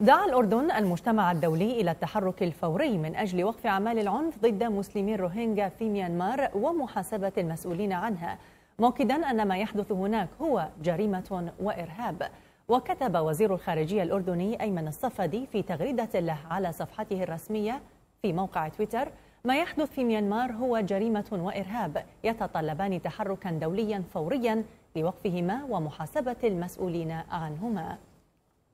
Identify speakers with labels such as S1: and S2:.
S1: دعا الأردن المجتمع الدولي إلى التحرك الفوري من أجل وقف أعمال العنف ضد مسلمي الروهينجا في ميانمار ومحاسبة المسؤولين عنها مؤكدا أن ما يحدث هناك هو جريمة وإرهاب وكتب وزير الخارجية الأردني أيمن الصفدي في تغريدة له على صفحته الرسمية في موقع تويتر ما يحدث في ميانمار هو جريمة وإرهاب يتطلبان تحركا دوليا فوريا لوقفهما ومحاسبة المسؤولين عنهما